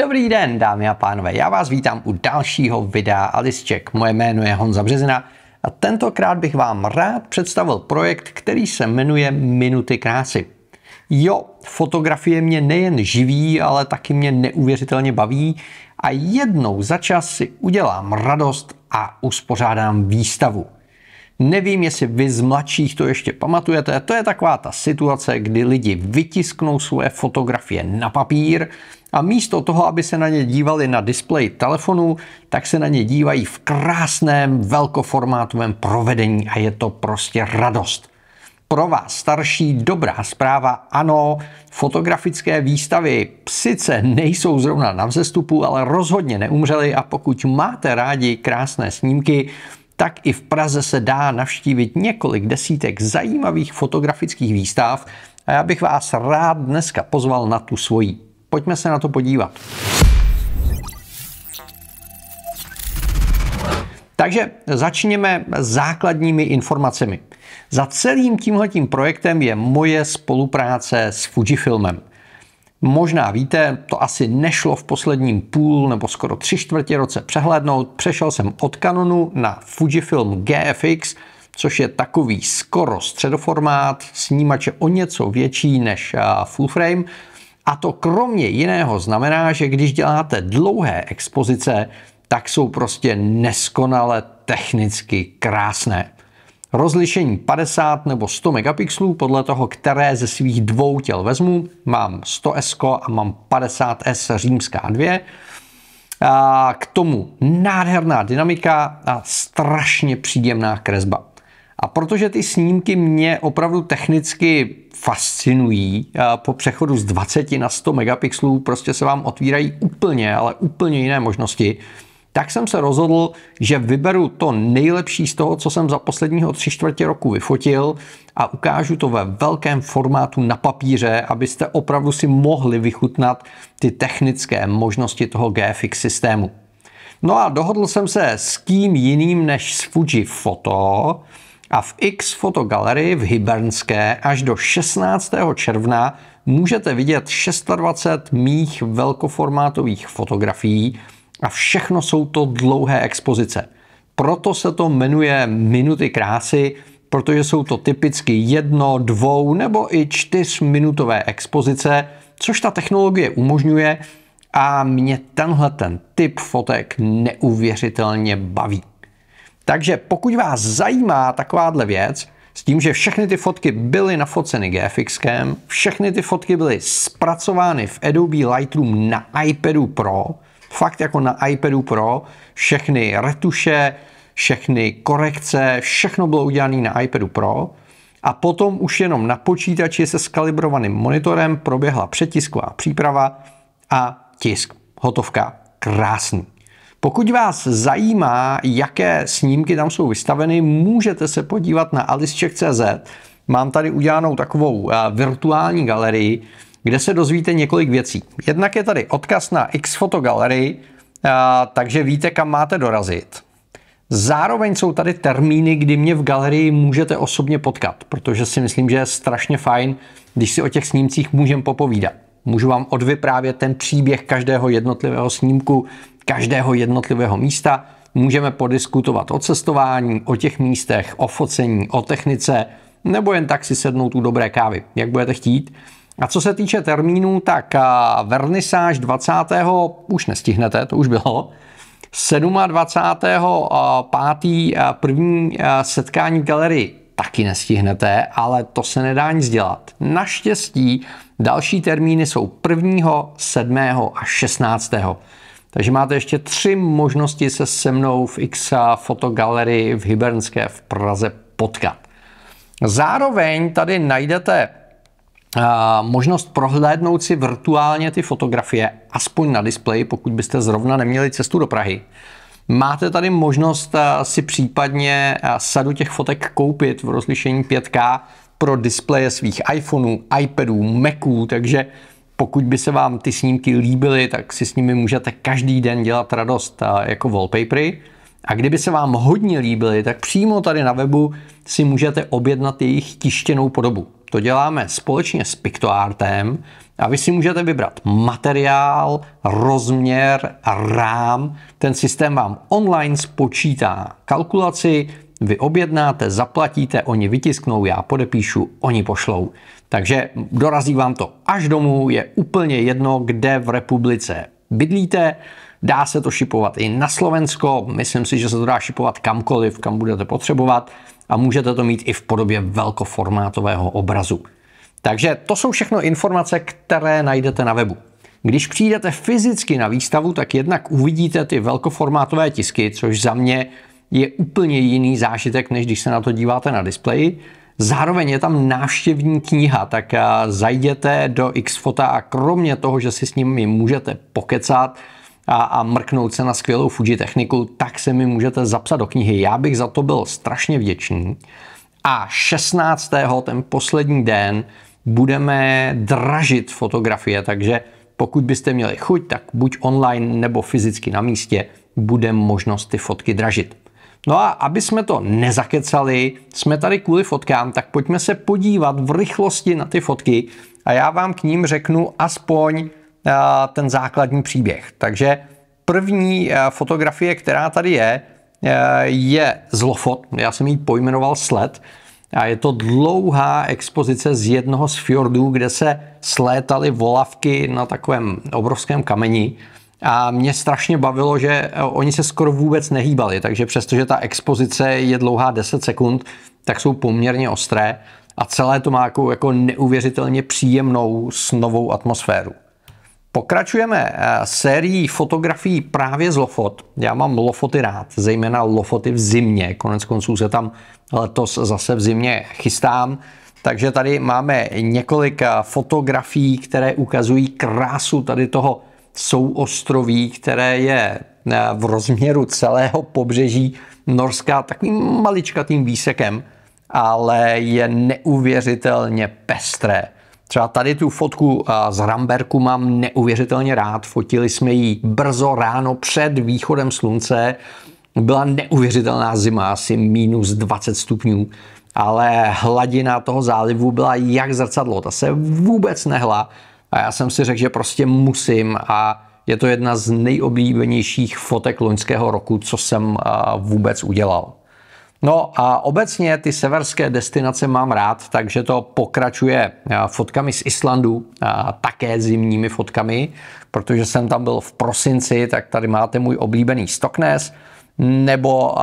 Dobrý den, dámy a pánové, já vás vítám u dalšího videa Alice Check. Moje jméno je Honza Březina a tentokrát bych vám rád představil projekt, který se jmenuje Minuty krásy. Jo, fotografie mě nejen živí, ale taky mě neuvěřitelně baví a jednou za čas si udělám radost a uspořádám výstavu. Nevím, jestli vy z mladších to ještě pamatujete. To je taková ta situace, kdy lidi vytisknou svoje fotografie na papír a místo toho, aby se na ně dívali na displej telefonu, tak se na ně dívají v krásném velkoformátovém provedení a je to prostě radost. Pro vás starší dobrá zpráva, ano, fotografické výstavy sice nejsou zrovna na vzestupu, ale rozhodně neumřely a pokud máte rádi krásné snímky, tak i v Praze se dá navštívit několik desítek zajímavých fotografických výstav a já bych vás rád dneska pozval na tu svoji. Pojďme se na to podívat. Takže začněme základními informacemi. Za celým tímhletím projektem je moje spolupráce s Fujifilmem. Možná víte, to asi nešlo v posledním půl nebo skoro tři čtvrtě roce přehlédnout. Přešel jsem od Canonu na Fujifilm GFX, což je takový skoro středoformát, snímače o něco větší než eh, full frame. A to kromě jiného znamená, že když děláte dlouhé expozice, tak jsou prostě neskonale technicky krásné. Rozlišení 50 nebo 100 megapixelů, podle toho, které ze svých dvou těl vezmu. Mám 100S a mám 50S římská 2. A k tomu nádherná dynamika a strašně příjemná kresba. A protože ty snímky mě opravdu technicky fascinují, po přechodu z 20 na 100 megapixelů prostě se vám otvírají úplně, ale úplně jiné možnosti, tak jsem se rozhodl, že vyberu to nejlepší z toho, co jsem za posledního tři čtvrtě roku vyfotil a ukážu to ve velkém formátu na papíře, abyste opravdu si mohli vychutnat ty technické možnosti toho GFX systému. No a dohodl jsem se s kým jiným než s Fuji Photo a v X Photo Gallery v Hybernské až do 16. června můžete vidět 26 mých velkoformátových fotografií, a všechno jsou to dlouhé expozice. Proto se to jmenuje minuty krásy, protože jsou to typicky jedno, dvou nebo i čtyřminutové expozice, což ta technologie umožňuje a mě tenhle ten typ fotek neuvěřitelně baví. Takže pokud vás zajímá takováhle věc, s tím, že všechny ty fotky byly nafoceny GFXkem, všechny ty fotky byly zpracovány v Adobe Lightroom na iPadu Pro, Fakt jako na iPadu Pro, všechny retuše, všechny korekce, všechno bylo udělané na iPadu Pro a potom už jenom na počítači se skalibrovaným monitorem proběhla přetisková příprava a tisk. Hotovka. Krásný. Pokud vás zajímá, jaké snímky tam jsou vystaveny, můžete se podívat na alischeck.cz. Mám tady udělanou takovou eh, virtuální galerii, kde se dozvíte několik věcí. Jednak je tady odkaz na X Photo Gallery, takže víte, kam máte dorazit. Zároveň jsou tady termíny, kdy mě v galerii můžete osobně potkat, protože si myslím, že je strašně fajn, když si o těch snímcích můžeme popovídat. Můžu vám odvyprávět ten příběh každého jednotlivého snímku, každého jednotlivého místa. Můžeme podiskutovat o cestování, o těch místech, o focení, o technice, nebo jen tak si sednout u dobré kávy, jak budete chtít. A co se týče termínů, tak vernisáž 20. už nestihnete, to už bylo. 27.5. první setkání v galerii taky nestihnete, ale to se nedá nic dělat. Naštěstí další termíny jsou 1., 7. a 16. Takže máte ještě tři možnosti se se mnou v X fotogalerii v Hybernské v Praze potkat. Zároveň tady najdete Eh, možnost prohlédnout si virtuálně ty fotografie, aspoň na displeji, pokud byste zrovna neměli cestu do Prahy. Máte tady možnost eh, si případně eh, sadu těch fotek koupit v rozlišení 5K pro displeje svých iPhoneů, iPadů, Maců, takže pokud by se vám ty snímky líbily, tak si s nimi můžete každý den dělat radost jako wallpapery. A kdyby se vám hodně líbily, tak přímo tady na webu si můžete objednat jejich tištěnou podobu to děláme společně s PictoArtem a vy si můžete vybrat materiál, rozměr, rám. Ten systém vám online spočítá kalkulaci, vy objednáte, zaplatíte, oni vytisknou, já podepíšu, oni pošlou. Takže dorazí vám to až domů, je úplně jedno, kde v republice bydlíte. Dá se to šipovat i na Slovensko, myslím si, že se to dá šipovat kamkoliv, kam budete potřebovat a můžete to mít i v podobě velkoformátového obrazu. Takže to jsou všechno informace, které najdete na webu. Když přijdete fyzicky na výstavu, tak jednak uvidíte ty velkoformátové tisky, což za mě je úplně jiný zážitek, než když se na to díváte na displeji. Zároveň je tam návštěvní kniha, tak eh, zajděte do Xfota a kromě toho, že si s nimi můžete pokecat, a, a mrknout se na skvělou Fuji techniku, tak se mi můžete zapsat do knihy. Já bych za to byl strašně vděčný. A 16. ten poslední den budeme dražit fotografie, takže pokud byste měli chuť, tak buď online nebo fyzicky na místě bude možnost ty fotky dražit. No a aby jsme to nezakecali, jsme tady kvůli fotkám, tak pojďme se podívat v rychlosti na ty fotky a já vám k ním řeknu aspoň ten základní příběh. Takže první fotografie, která tady je, je zlofot, já jsem ji pojmenoval sled, a je to dlouhá expozice z jednoho z fjordů, kde se slétaly volavky na takovém obrovském kameni. A mě strašně bavilo, že e, oni se skoro vůbec nehýbali, takže přestože ta expozice je dlouhá 10 sekund, tak jsou poměrně ostré a celé to má jako, jako neuvěřitelně příjemnou snovou atmosféru. Pokračujeme eh, sérií fotografií právě z Lofot. Já mám Lofoty rád, zejména Lofoty v zimě. Konec konců se tam letos zase v zimě chystám. Takže tady máme několik eh, fotografií, které ukazují krásu tady toho souostroví, které je eh, v rozměru celého pobřeží Norska takovým maličkatým výsekem, ale je neuvěřitelně pestré. Třeba tady tu fotku eh, z Ramberku mám neuvěřitelně rád. Fotili jsme ji brzo ráno před východem slunce. Byla neuvěřitelná zima, asi minus 20 stupňů, ale hladina toho zálivu byla jak zrcadlo, ta se vůbec nehla. A já jsem si řekl, že prostě musím a je to jedna z nejoblíbenějších fotek loňského roku, co jsem eh, vůbec udělal. No a obecně ty severské destinace mám rád, takže to pokračuje eh, fotkami z Islandu, eh, také zimními fotkami, protože jsem tam byl v prosinci, tak tady máte můj oblíbený Stoknes, nebo eh,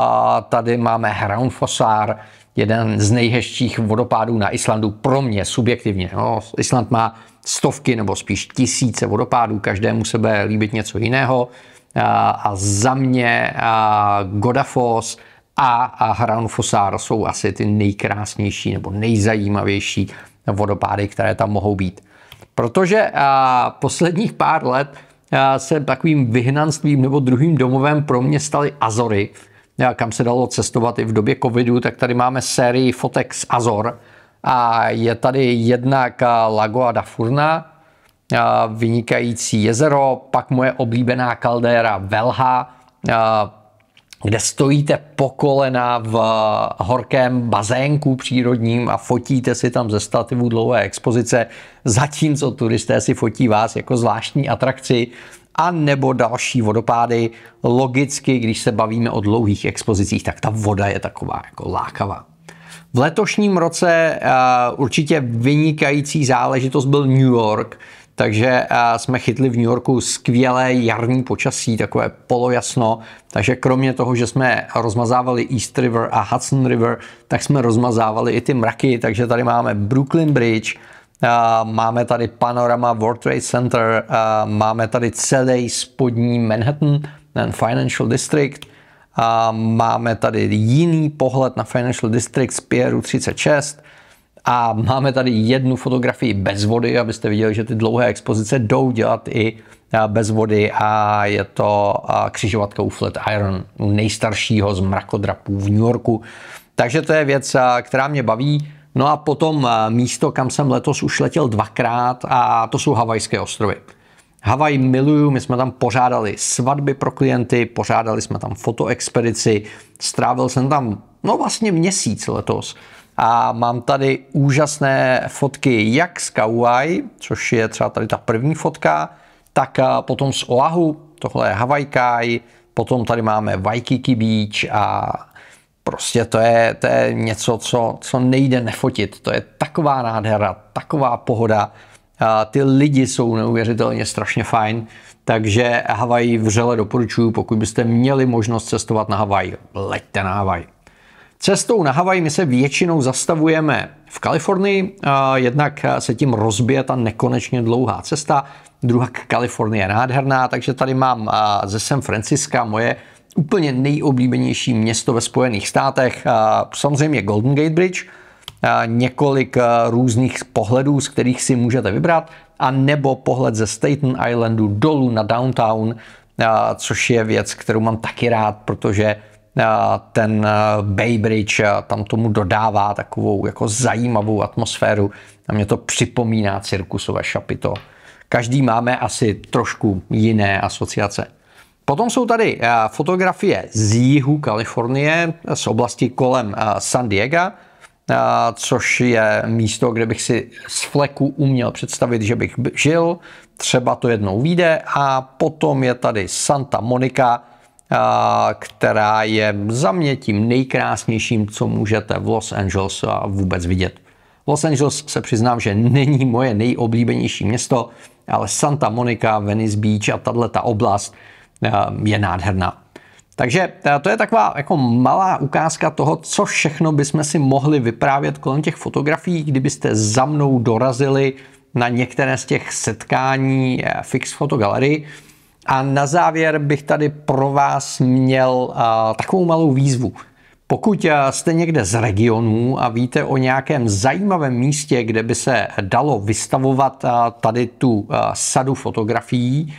tady máme Hraunfossar, jeden z nejhezčích vodopádů na Islandu pro mě subjektivně. No, Island má stovky nebo spíš tisíce vodopádů, každému se bude líbit něco jiného. A za mě Godafoss, a, a Hranfosár jsou asi ty nejkrásnější nebo nejzajímavější vodopády, které tam mohou být. Protože a, posledních pár let a, se takovým vyhnanstvím nebo druhým domovem pro mě staly Azory, a, kam se dalo cestovat i v době covidu, tak tady máme sérii fotek z Azor a je tady jednak Lagoa da Furna, vynikající jezero, pak moje oblíbená kaldéra Velha, kde stojíte po kolena v eh, horkém bazénku přírodním a fotíte si tam ze stativu dlouhé expozice, zatímco turisté si fotí vás jako zvláštní atrakci a nebo další vodopády. Logicky, když se bavíme o dlouhých expozicích, tak ta voda je taková jako lákavá. V letošním roce uh, určitě vynikající záležitost byl New York, takže eh, jsme chytli v New Yorku skvělé jarní počasí, takové polojasno, takže kromě toho, že jsme rozmazávali East River a Hudson River, tak jsme rozmazávali i ty mraky, takže tady máme Brooklyn Bridge, eh, máme tady panorama World Trade Center, eh, máme tady celý spodní Manhattan, ten Financial District, máme tady jiný pohled na Financial District z Pieru 36, a máme tady jednu fotografii bez vody, abyste viděli, že ty dlouhé expozice jdou dělat i eh, bez vody a je to eh, křižovatka u u nejstaršího z mrakodrapů v New Yorku. Takže to je věc, eh, která mě baví. No a potom místo, kam jsem letos už letěl dvakrát, a to jsou Havajské ostrovy. Havaj miluju, my jsme tam pořádali svatby pro klienty, pořádali jsme tam fotoexpedici, strávil jsem tam no vlastně měsíc letos a mám tady úžasné fotky jak z Kauai, což je třeba tady ta první fotka, tak eh, potom z Oahu, tohle je Havajkaj, potom tady máme Waikiki Beach a prostě to je, to je něco, co, co nejde nefotit. To je taková nádhera, taková pohoda. A ty lidi jsou neuvěřitelně strašně fajn, takže Havaj vřele doporučuju, pokud byste měli možnost cestovat na Havaj, leďte na Havaj. Cestou na Havaj my se většinou zastavujeme v Kalifornii, jednak se tím rozbije ta nekonečně dlouhá cesta, druhá Kalifornie je nádherná, takže tady mám ze San Francisca moje úplně nejoblíbenější město ve Spojených státech, samozřejmě Golden Gate Bridge, několik různých pohledů, z kterých si můžete vybrat, a nebo pohled ze Staten Islandu dolů na downtown, což je věc, kterou mám taky rád, protože ten Baybridge tam tomu dodává takovou jako zajímavou atmosféru a mě to připomíná cirkusové šapito. Každý máme asi trošku jiné asociace. Potom jsou tady fotografie z jihu Kalifornie, z oblasti kolem San Diego, což je místo, kde bych si z fleku uměl představit, že bych žil. Třeba to jednou vyjde. A potom je tady Santa Monica, která je za mě tím nejkrásnějším, co můžete v Los Angeles vůbec vidět. Los Angeles se přiznám, že není moje nejoblíbenější město, ale Santa Monica, Venice Beach a tahle ta oblast eh, je nádherná. Takže eh, to je taková jako malá ukázka toho, co všechno bychom si mohli vyprávět kolem těch fotografií, kdybyste za mnou dorazili na některé z těch setkání eh, Fix Photo Gallery. A na závěr bych tady pro vás měl takovou malou výzvu. Pokud jste někde z regionů a víte o nějakém zajímavém místě, kde by se dalo vystavovat tady tu sadu fotografií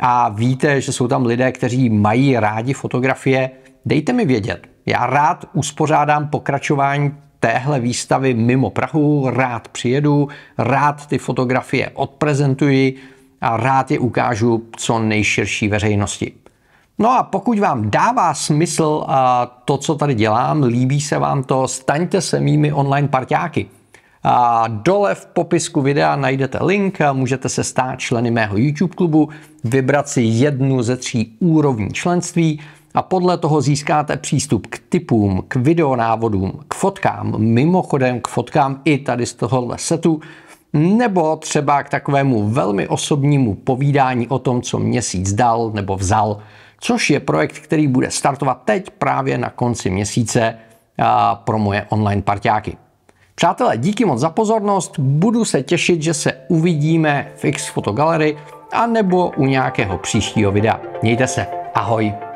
a víte, že jsou tam lidé, kteří mají rádi fotografie, dejte mi vědět. Já rád uspořádám pokračování téhle výstavy mimo Prahu, rád přijedu, rád ty fotografie odprezentuji a rád je ukážu co nejširší veřejnosti. No a pokud vám dává smysl a to, co tady dělám, líbí se vám to, staňte se mými online parťáky. A dole v popisku videa najdete link, a můžete se stát členy mého YouTube klubu, vybrat si jednu ze tří úrovní členství a podle toho získáte přístup k typům, k videonávodům, k fotkám, mimochodem k fotkám i tady z tohohle setu, nebo třeba k takovému velmi osobnímu povídání o tom, co měsíc dal nebo vzal, což je projekt, který bude startovat teď právě na konci měsíce pro moje online partiáky. Přátelé, díky moc za pozornost, budu se těšit, že se uvidíme v X Gallery a nebo u nějakého příštího videa. Mějte se, ahoj!